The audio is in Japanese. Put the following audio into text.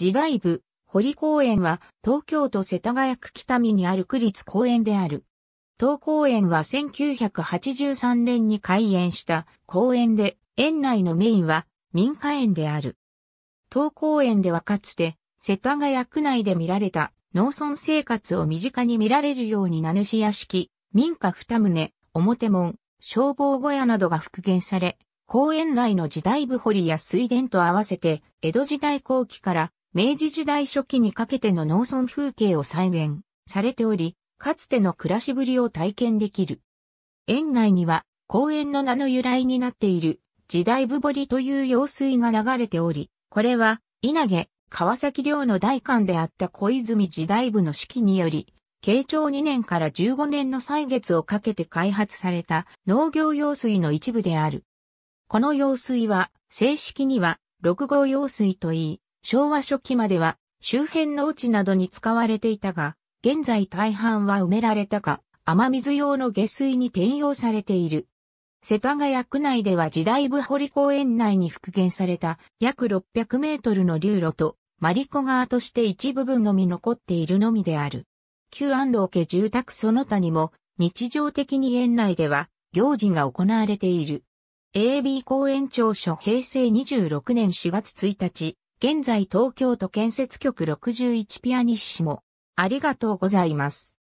自害部、堀公園は東京都世田谷区北見にある区立公園である。東公園は1983年に開園した公園で、園内のメインは民家園である。東公園ではかつて世田谷区内で見られた農村生活を身近に見られるように名主屋敷、民家二棟、表門、消防小屋などが復元され、公園内の時代部堀や水田と合わせて、江戸時代後期から明治時代初期にかけての農村風景を再現されており、かつての暮らしぶりを体験できる。園内には公園の名の由来になっている時代ぶぼりという用水が流れており、これは稲毛、川崎領の大官であった小泉時代部の指揮により、慶長2年から15年の歳月をかけて開発された農業用水の一部である。この用水は正式には6号用水といい、昭和初期までは周辺の内などに使われていたが、現在大半は埋められたか、雨水用の下水に転用されている。世田谷区内では時代部堀公園内に復元された約600メートルの流路と、マリコ川として一部分のみ残っているのみである。旧安藤家住宅その他にも、日常的に園内では行事が行われている。AB 公園庁所平成26年4月1日、現在東京都建設局61ピアニッシモ。ありがとうございます。